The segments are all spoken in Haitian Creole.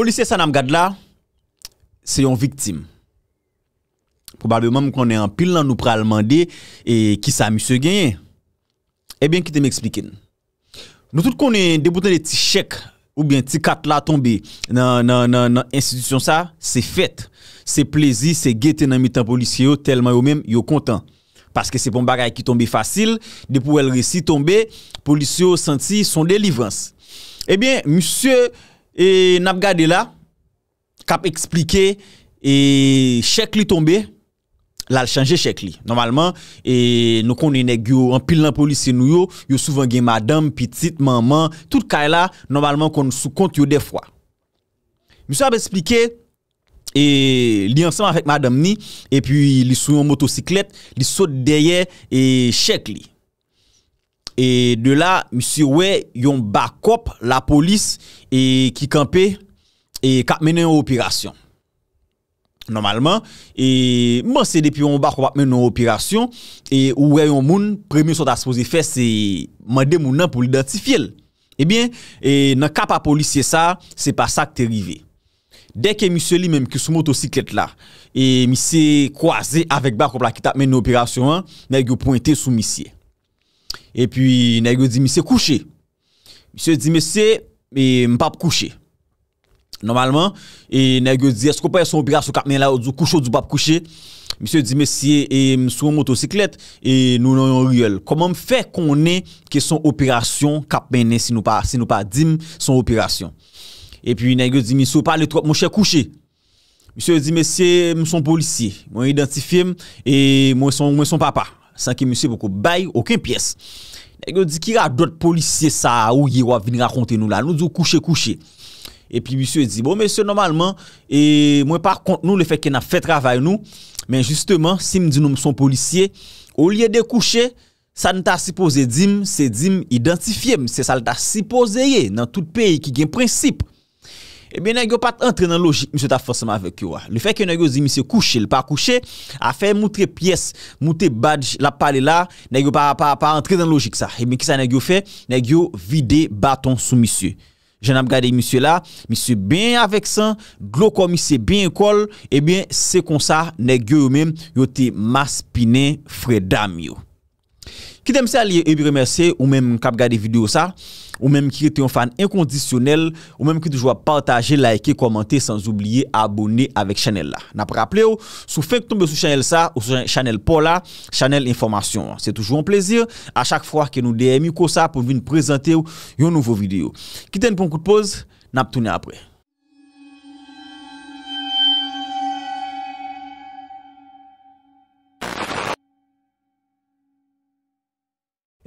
Polisye Sanam Gadla se yon viktim. Probableman mwen konen an pil nan nou pralman de e ki sa misyo genyen. E eh ben ki te m eksplikin. Nou tout konen debouten de ti chek ou bien ti kat la tombe nan institisyon sa, se fet. Se plezi, se gete nan mitan polisye yo telman yo men yo kontan. Paske se pon bagay ki tombe fasil, de pou el resi tombe, polisye yo senti son delivrans. E eh ben, misyo E nap gade la, kap eksplike, e chek li tombe, lal chanje chek li. Normalman, e nou kon eneg yo, an pil lan polisi nou yo, yo souvan gen madam, pitit, maman, tout kaya la, normalman kon sou kont yo defwa. Moussou ap eksplike, e li ansan an fek madam ni, e pi li sou yon motosiklet, li sot derye, e chek li. E de la, mi se wè yon bakop la polis e ki kampe e kapmenen yon operasyon. Normalman, e man se depi yon bakop apmenen yon operasyon, e wè yon moun premye sot a sepoze fè se mande moun nan pou l'identifiyel. Ebyen, eh e nan kap a polisye sa, se pa sa ki te rive. Dèk e mi se li menm ki sou motosiklet la, e mi se kwaze avèk bakop la ki tapmenen yon operasyon an, nan yon pointe sou misye. E pwi, nan yo di, mi se kouche, mi se di, mi se, mpap kouche, normalman, e nan yo di, esko pa yon operasyon kapmen la, kouche ou dupap kouche, mi se di, mi se, msou mwoto siklet, e nou nan yon riyel, koman mfe konen ke son operasyon kapmen nen, si nou pa, si nou pa, dim, son operasyon, e pwi, nan yo di, mi se, mpap le trop, mwoshe kouche, mi se di, mi se, mson polisi, mwen identifim, e mwen son papa, San ki misyo pou kou bay, ouke piyes. Nèk yo di ki a drot polisye sa ou yi wap vin rakonte nou la, nou di ou kouche kouche. E pi misyo e di, bon mesyo normalman, e mwen par kont nou le fek ki nan fek travay nou, men justeman, si m di nou m son polisye, ou liye de kouche, sa nita si pose dim, se dim identifiye m, se sa nita si pose ye nan tout peyi ki gen prinsip. Ebyen, nè gyo pat entre nan logik, misyo ta fosman avek yo. Ah. Le fèk yon nè gyo zi misyo kouche, l pa kouche, a fè moutre piyes, moutre badj, la pale la, nè gyo pa entre nan logik sa. Ebyen, ki sa nè gyo fè? Nè gyo vide baton sou misyo. Janam gade misyo la, misyo ben avek san, glokon misyo ben kol, ebyen, se kon sa, nè gyo yo men, yo te mas pinen fredam yo. Kitem se alie e eh bi remerse ou menm kap gade video sa, ou menm ki te yon fan inkondisyonel, ou menm ki toujwa partaje, like, komante, sans oubliye abone avek chanel la. Nap raple ou, sou fek tombe sou chanel sa ou sou chanel pola, chanel informasyon. Se toujwen plezir, a chak fwa ke nou DM yon kosa pou vin prezante yon nouvo video. Kitem pou mkout pose, nap toune apre.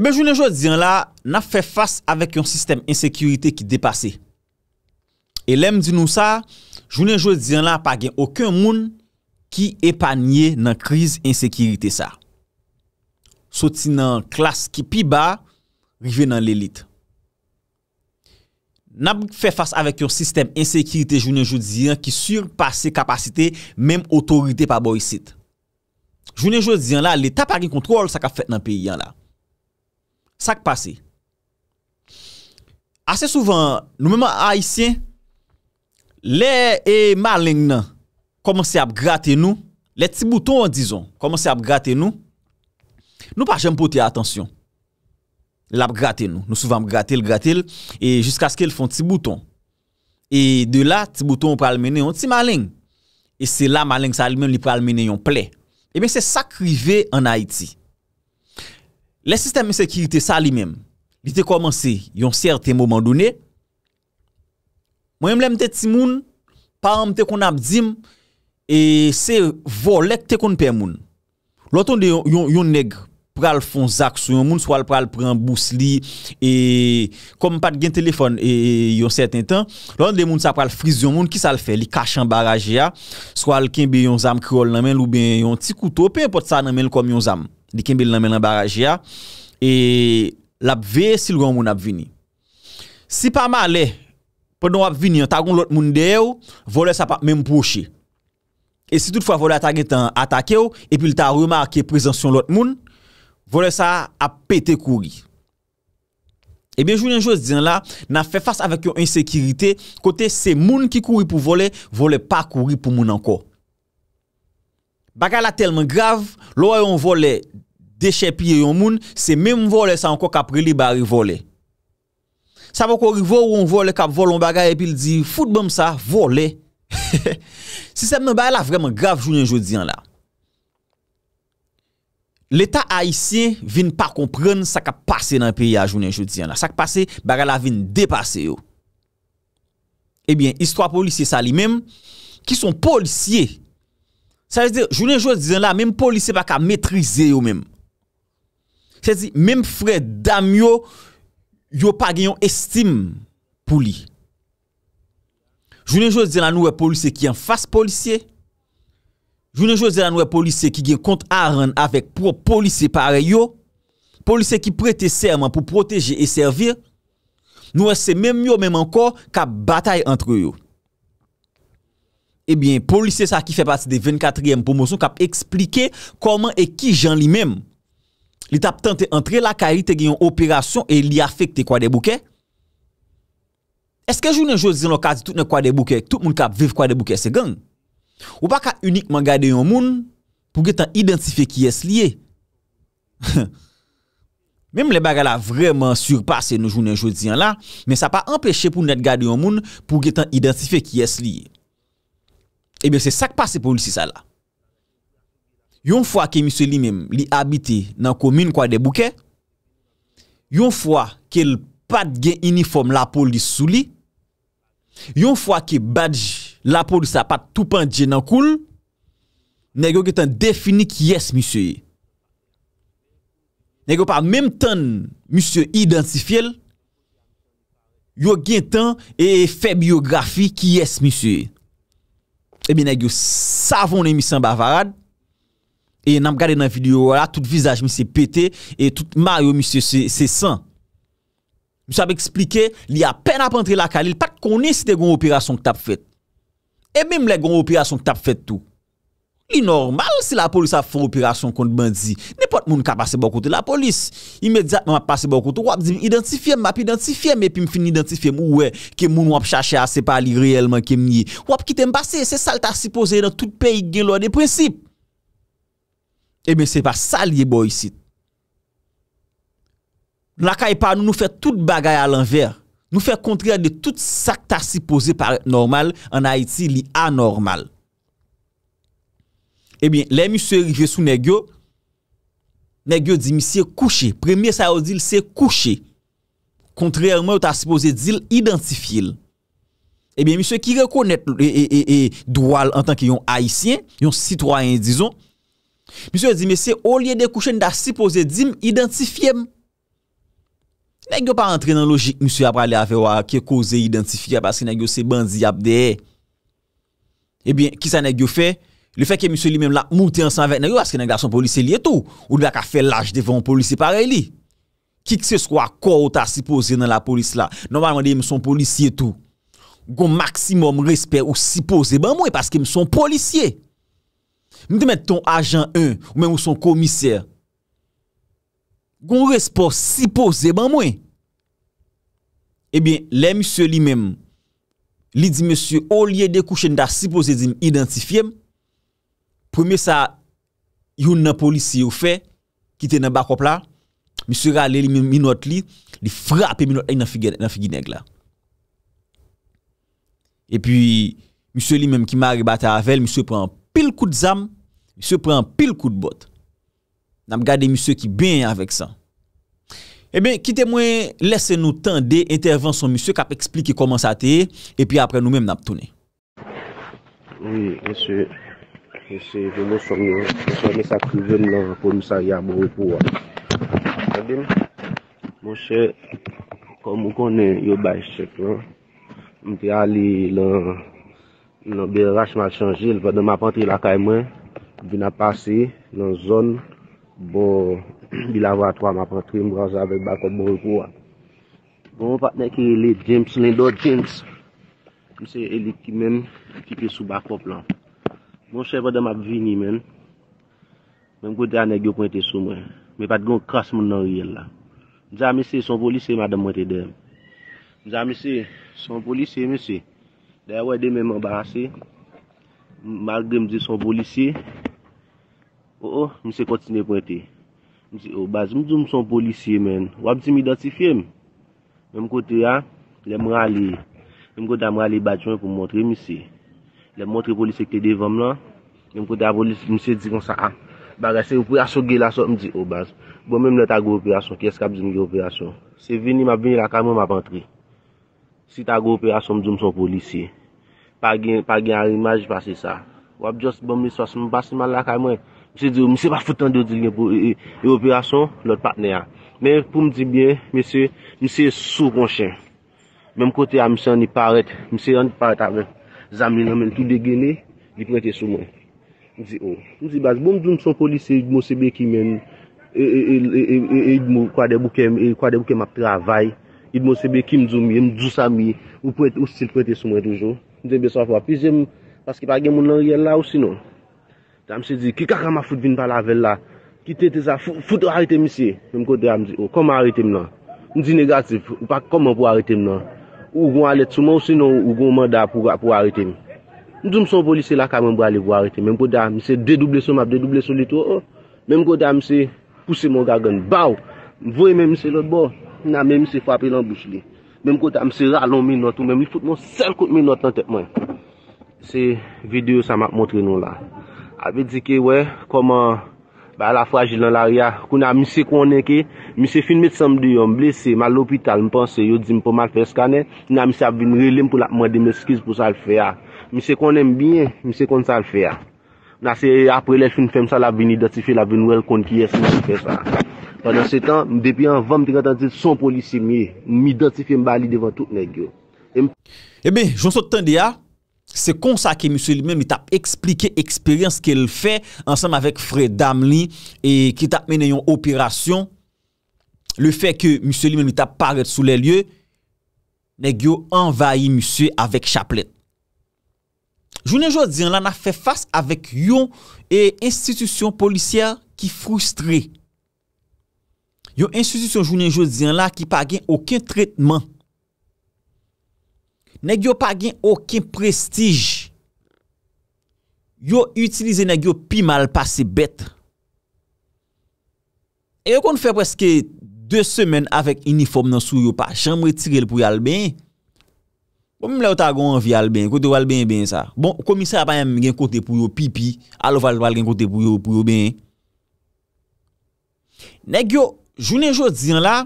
Eh ben jounen joun diyan la, na fè fass avèk yon sistem insekirite ki depase. E lem di nou sa, jounen joun diyan la, pa gen okè moun ki epanye nan kriz insekirite sa. Soti nan klas ki pi ba, rive nan l'elite. Na fè fass avèk yon sistem insekirite jounen joun diyan, ki surpase kapasite, menm otorite pa boy sit. Jounen joun diyan la, l'Etat pa gen kontrol sa ka fèt nan pi yon la. Sak pase, ase souvan nou mèman Haitien, le e maling nan, komanse ap graten nou, le ti bouton an dizon, komanse ap graten nou, nou pa jèm pote atensyon, l ap graten nou, nou souvan ap gratel, gratel, e jiska skèl fon ti bouton, e de la ti bouton an pralmene yon ti maling, e se la maling sa almen li pralmene yon ple, e men se sakrive an Haiti, Le sistem e sekirite sa li menm, bi te komanse yon serte moman donen, mwen mlem te ti moun, param te kon ap zim, e se vo lek te kon pe moun. Lwanton de yon negre pral fon zak sou, yon moun swal pral pran bous li, e kom pat gen telefon yon serten tan, lwanton de moun sa pral friz yon moun ki sal fe, li kachan baraje ya, swal ken be yon zam krol nan menl ou be yon ti koutou, pey pot sa nan menl kom yon zam. di ken bel nan men lan baraj ya, e lap ve si lwen moun ap vini. Si pa ma le, pwè non ap vini, an tagon lot moun deye ou, vole sa pa mèm pou chi. E si toutfwa vole atage tan atake ou, epil ta remarke prezansyon lot moun, vole sa ap pete kouri. Ebyen jounen jous diyan la, nan fe fas avèk yon insekiritè, kote se moun ki kouri pou vole, vole pa kouri pou moun anko. Bagay la telmen grav, lowe yon vole deshe piye yon moun, se menm vole sa anko kapri li bari vole. Sa mwen korri vo ou yon vole kap volon bagay epi li di, foud bèm sa, vole. Se semen bagay la vremen grav jounen joudiyan la. L'Etat haisyen vin pa kompren sa ka pase nan piya jounen joudiyan la. Sa ka pase, bagay la vin depase yo. Ebyen, istwa polisye sa li menm, ki son polisye. Sa ve se de, jounen joun se de la, mèm polise baka mètrize yo mèm. Sa se de, mèm fred dam yo, yo pa genyon estime pou li. Jounen joun se de la noue polise ki en fasse polise, jounen joun se de la noue polise ki gen kont aren avèk pou polise pare yo, polise ki prete serman pou proteje e servir, noue se mèm yo mèm anko ka batay antre yo. ebyen eh polise sa ki fe pati de 24e pou monson kap eksplike koman e ki jan li mem. Li tap tante entre la karite gen yon operasyon e li afekte kwa de bouke? Eske jounen jodi an lo ka di tout ne kwa de bouke, tout moun kap viv kwa de bouke se gang? Ou pa ka unikman gade yon moun pou getan identife ki es liye? Mem le bagala vreman surpase nou jounen jodi an la, men sa pa empeshe pou net gade yon moun pou getan identife ki es liye. Ebyen se sak pa se polisi sa la. Yon fwa ke msye li mèm li habite nan komine kwa de bouke, yon fwa ke l pat gen uniform la polisi sou li, yon fwa ke badj la polisi sa pat toupan diye nan koul, negyo ke tan defini ki yes msye. Negyo pa menm tan msye identifiyel, yo gen tan e febiografi ki yes msye. e eh mi neg yo savon e mi san bavarad, e nam gade nan video yo la, tout vizaj mi se pete, e tout ma yo mi se san. Moussab explike, li apen ap entre la kalil, pat konis de gon operasyon ki tap fet. E mim le gon operasyon ki tap fet tou. Li normal si la polis a fwo operasyon konti bandzi. Nepot moun ka pase bo kote la polis. Imediat moun a pase bo kote. Wap di identifye m map, identifye m epi m fin identifye m. Ouwe, ke moun wap chache a sepa li reyelman kem nye. Wap kite m base, se sal ta sipoze yon tout peyi gen lor de prinsip. Emen eh sepa sal ye bo yisit. N la ka e pa nou nou fe tout bagay alenver. Nou fe kontre de tout sak ta sipoze par normal an Haiti li anormal. Ebyen, eh lè misè rije sou nè gyò, nè gyò di misè kouche, premye sa yo dil se kouche, kontrèyèlman yo ta sipose dil identifiye l. Eh Ebyen, misè ki rekonèt e doual an tanke yon haisyen, yon sitwoyen dizon, misè yo di misè o liye de kouche ni ta sipose dil identifiye m. Nè gyò pa rentre nan logik misè apra li a fewa ki e eh kouze identifiye, paske nè gyò se bandi ap de e. Ebyen, ki sa nè gyò fe? Le fè ke msè li mèm la mouti ansan vek nan yo, aske nan gwa son polisye li etou, ou li la ka fè laj devan polisye pare li. Ki kse skwa ko ou ta sipoze nan la polis la, normalman dey mson polisye etou, goun maksimum respè ou sipoze ban mwen, paske mson polisye. Mwen te met ton ajan 1, ou mwen mson komisè, goun respò sipoze ban mwen, ebyen, le msè li mèm, li di msè, ou liye de kouche ni ta sipoze di m identifièm, Pweme sa, yon nan polisi yo fe, kite nan bakop la, mswe ga le li minot li, li frape minot li nan figinek la. E pi, mswe li menm ki ma ribate avel, mswe pren pil kout zam, mswe pren pil kout bot. Nanm gade mswe ki ben yon avek san. E ben, kite mwen, lese nou tan de, intervenson mswe kap explike koman sa te, e pi apre nou menm nanm tone. Oui, mswe. se se velo sonye, se sonye sa kriven la komisari ya Bouroukou wa. Adem, monshe, kon mou konen yo bache chek la, mte ali la, nan berrache mal chanjil, vade mapantri la kaymen, bi na pase, nan zon, bo, bi la vatwa mapantri, mbranze avek bakop Bouroukou wa. Goun vatne ki elit James, lendo James, mse elit kimen, ki pe sou bakop lan. Mwen cheva dam ap vini men. Mwen kote ane gyon pointe sou mwen. Mwen pati gon kras mwen nan riyel la. Mwen se a mwen se son polise mwen adam monte dem. Mwen se a mwen se son polise mwen se. Daya wè de mwen mwen barase. Mwen mwen se son polise. Mwen se kontine pointe. Mwen se o baz mwen se son polise men. Wap ti mwen identifiye mwen. Ah, mwen kote ya. Mwen mwen rali. Mwen kote a mwen rali batjwen pou mwen montre mwen se. lè mwontre polisè kè devèm lò, mwen mkote a polisè, msè di kon sa a, bagay se ou pou yasò gè la sò, m di, ou baz, bon mè m lè ta gè operasyon, kè skap di m gè operasyon, se vini, m ap vini la kè mwen m ap antri, si ta gè operasyon, m di m son polisè, pa gen, pa gen a rimaj, pa se sa, wap jòs bon m lè sò, se m basi mal la kè mwen, m sè di ou, m sè pa foutan di ou di lè gè, ou operasyon, lòt patnè a zami nan men tou degene, li prete souman. Mzi yo, oh. mzi baz, bon mdoun sou polise, idmo sebe ki men, e, e, e, idmo kwa de boukeman, kwa de boukeman pravay, idmo sebe ki mdoum, mdou sa mi, ou prete souman toujou. Mzi yo, mbe sa fwa, pi jem, paski pa gen moun nan riyel la ou si non. Ta msi di, ki kaka ma fout vin pala vel la, ki tete za fout, fout oh, ou harite mi se, mkote ya mzi yo, koman harite mnan? Mzi negatif, w pa koman pou harite mnan? Ou goun alet sou moun si nou, ou goun mwen da e pou arite mi. Ndou m son voli se la kame m bou alet pou arite. Mem kou da, mi se dedouble sou map, dedouble sou litou. Oh. Mem kou da, mi se puse moun gagan. Baw! Voye men mi se lot bo. Nan men mi se fwape lan bouch li. Mem kou da, mi se ralon mi notou. Men mi foute moun selkout mi notou nan tep mwen. Se video sa m ap montre nou la. Ape di ki we, koman... Ba la fwajil an la ria, kou na misi konen ke, misi fin met sam de yon blese, ma lopital mpansye, yo di mpo mal fes kane, nan misi avin relim pou la mwade mweskiz pou sal fwe ya. Misi konen mbyen, misi kon sal fwe ya. Nan se apre le fin fem sa la vin identifi la vin wel kon kiye si misi fwe ya. Pendan se tan, depi an 20-30 ansi son polisi mi, mi identifi mba li devan tout ne gyo. Ebe, eh jonsot tanda ya. Se konsa ke Mr. Lime mi tap explike eksperyans ke l fe ansanm avek Fred Damli e ki tap mene yon operasyon, le fe ke Mr. Lime mi tap paret sou le lye, neg yo envayi Mr. avek chaplet. Jounen Jodian la na fe fas avek yon e institusyon polisyen ki frustre. Yon institusyon Jounen Jodian la ki pa gen oken tretman. Nèk yo pa gen okin prestij. Yo utilize nèk yo pi mal pasi bet. E yo kon fè preske de semen avèk uniform nan sou yo pa. Jèm re tirel pou yal ben. Bon mè mè la ou ta gon an vi al ben. Kote wal ben ben sa. Bon komisè apan mè gen kote pou yo pi pi. Alo val wal gen kote pou yo pou yo ben. Nèk yo, jounen jò diyan la,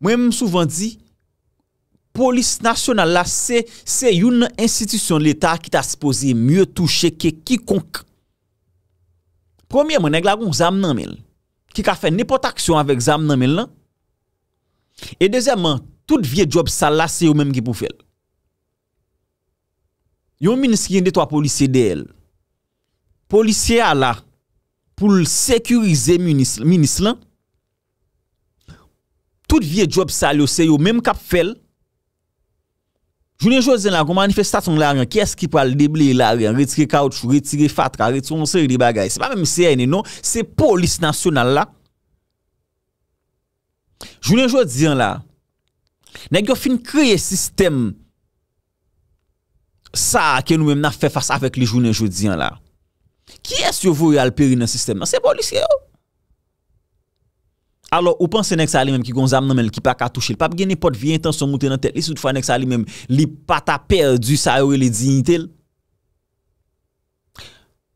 mè mè mè souvan di, polis nasyonal la se yon institisyon l'Etat ki ta se posi mye touche ke kikonk. Premierman, neg lagoun zam nanmel, ki ka fe nipot aksyon avek zam nanmel lan. E dezayman, tout vie job sa la se yo menm ki pou fel. Yo minis ki yon detwa polisye de el. Polisye a la pou l sekurize minis lan. Tout vie job sa yo se yo menm kap fel. Jounen jo diyan la, goun manifestasyon laryan, kye eski pou al debli laryan, retire kouchou, retire fatra, retire onseri di bagay. Se pa mèm se ene, non, se polis nasyonal la. Jounen jo diyan la, nèk yo fin kreye sistem sa ke nou mèm nan fe fasa avèk li jounen jo diyan la. Kye es yo vou yal peri nan sistem nan, se polis yon yo. alo ou panse nek sa li menm ki gon zam nan menm ki pa katouche, pap gen ne pot vyen tan son mouten nan tel, li soud fwa nek sa li menm, li pata per du sa yo le dignitel.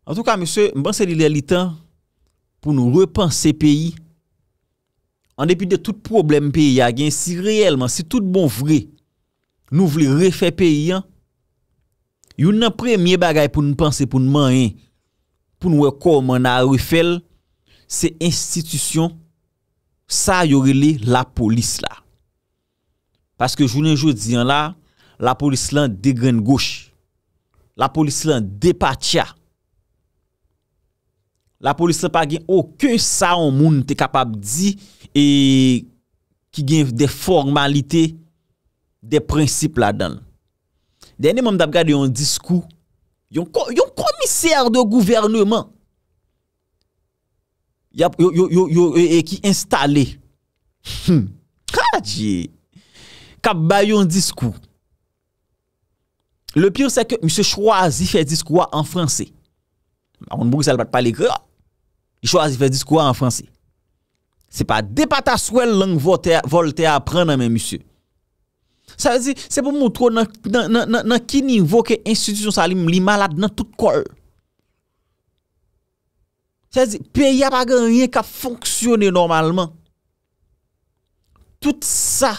An tou ka, msè, mban se li lè li tan, pou nou repanse peyi, an depi de tout problem peyi ya gen, si reyelman, si tout bon vre, nou vle refe peyi ya, yon nan premye bagay pou nou panse, pou nou manyen, pou nou wekoman na refel, se institisyon, Sa yorile la polis la. Paske jounen joun diyan la, la polis lan degen gouch. La polis lan de patia. La polis lan pa gen oken sa an moun te kapab di e ki gen de formalite, de prinsip la dan. Dene moun dab gade yon diskou, yon komiser de gouvernement. Yo e ki installe. Hmm. Hadje. Kabayon diskou. Le pyr se ke msè chwazi fe diskou an franse. A moun moun salbat pale gre. Chwazi fe diskou an franse. Se pa depata swel lang volte aprenan men msè. Se pa moun moun tro nan ki nivou ke institusyon salim li malad nan tout kol. Pè ya bagay anye ka fonksyone normalman. Tout sa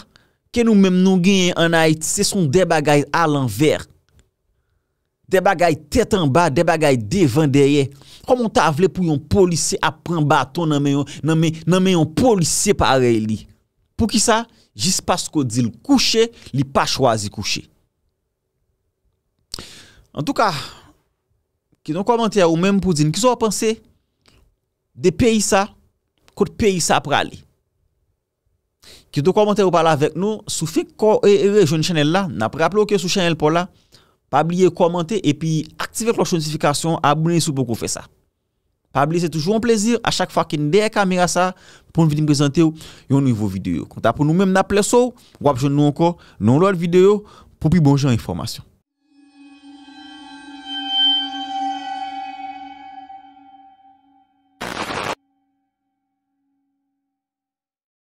ke nou menm nou genye anayit se son de bagay al anver. De bagay tetan ba, de bagay devan derye. Komon ta vle pou yon polise apren baton nan men yon polise pare li. Pou ki sa? Jis pas ko di li kouche, li pa chwazi kouche. An tou ka, ki nou komantye ou menm pou di ni, ki sou a panse? Ki sou a panse? De peyi sa, kote peyi sa prale. Kito komante ou pala vek nou, sou fik ko e re e, joun chanel la, napre aple ouke sou chanel pou la, pabliye komante e pi aktive klok chansifikasyon, abounen sou pou kou fe sa. Pabliye se toujou an plezir, a chak fa ki nou deyè e kamera sa, pou nou vidi mprezante ou yon nivou videyo. Kontapou nou mem na ple sou, wap joun nou anko, nou lor videyo, pou pi bonjou an informasyon.